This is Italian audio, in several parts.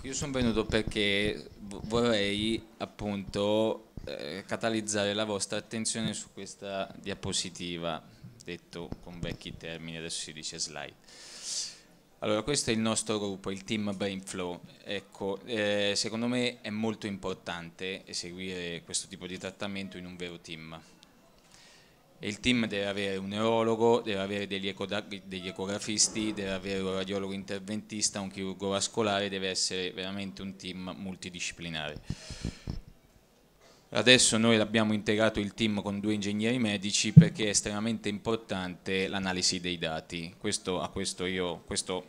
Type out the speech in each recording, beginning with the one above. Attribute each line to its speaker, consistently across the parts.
Speaker 1: Ecco, io sono venuto perché vorrei appunto eh, catalizzare la vostra attenzione su questa diapositiva, detto con vecchi termini, adesso si dice slide. Allora, questo è il nostro gruppo, il team Brainflow. Ecco, eh, secondo me è molto importante eseguire questo tipo di trattamento in un vero team il team deve avere un neurologo, deve avere degli, ecografisti, deve avere un radiologo interventista, un chirurgo vascolare, deve essere veramente un team multidisciplinare. Adesso noi abbiamo integrato il team con due ingegneri medici perché è estremamente importante l'analisi dei dati. Questo, a questo, io, questo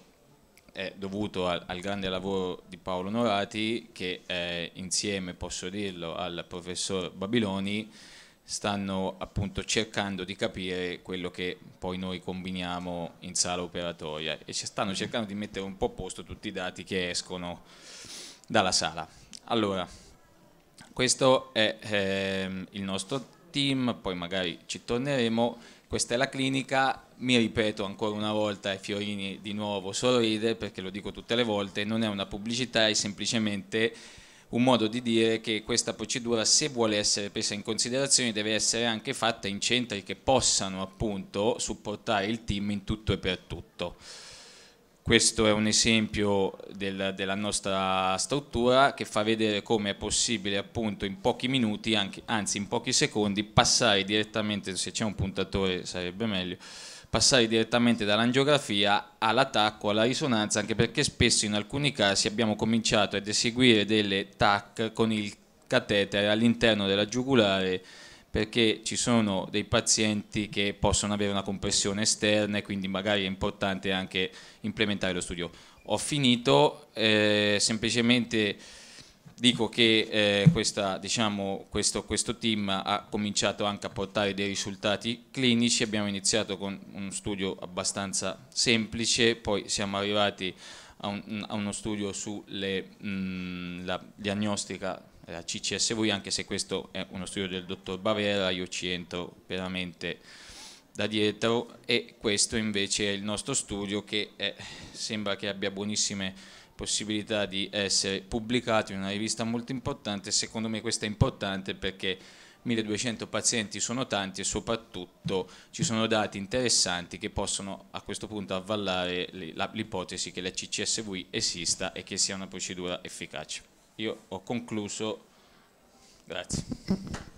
Speaker 1: è dovuto al, al, grande lavoro di Paolo Norati che eh, insieme, posso dirlo, al professor Babiloni stanno appunto cercando di capire quello che poi noi combiniamo in sala operatoria e stanno cercando di mettere un po' a posto tutti i dati che escono dalla sala. Allora, questo è ehm, il nostro team, poi magari ci torneremo, questa è la clinica, mi ripeto ancora una volta e Fiorini di nuovo sorride perché lo dico tutte le volte, non è una pubblicità, è semplicemente un modo di dire che questa procedura, se vuole essere presa in considerazione, deve essere anche fatta in centri che possano appunto supportare il team in tutto e per tutto. Questo è un esempio del, della nostra struttura che fa vedere come è possibile appunto in pochi minuti, anche, anzi in pochi secondi, passare direttamente, se c'è un puntatore sarebbe meglio, passare direttamente dall'angiografia all'attacco, alla risonanza, anche perché spesso in alcuni casi abbiamo cominciato ad eseguire delle TAC con il catetere all'interno della giugulare perché ci sono dei pazienti che possono avere una compressione esterna e quindi magari è importante anche implementare lo studio. Ho finito, eh, semplicemente dico che eh, questa, diciamo, questo, questo, team ha cominciato anche a portare dei risultati clinici, abbiamo iniziato con uno studio abbastanza semplice, poi siamo arrivati a, un, a uno studio sulla mm, diagnostica la eh, CCSV, anche se questo è uno studio del dottor Bavera, io ci entro veramente da dietro e questo invece è il nostro studio che è, eh, sembra che abbia buonissime possibilità di essere pubblicato in una rivista molto importante, secondo me questo è importante perché 1200 pazienti sono tanti e soprattutto ci sono dati interessanti che possono a questo punto avvallare l'ipotesi che la CCSV esista e che sia una procedura efficace io ho concluso. Grazie.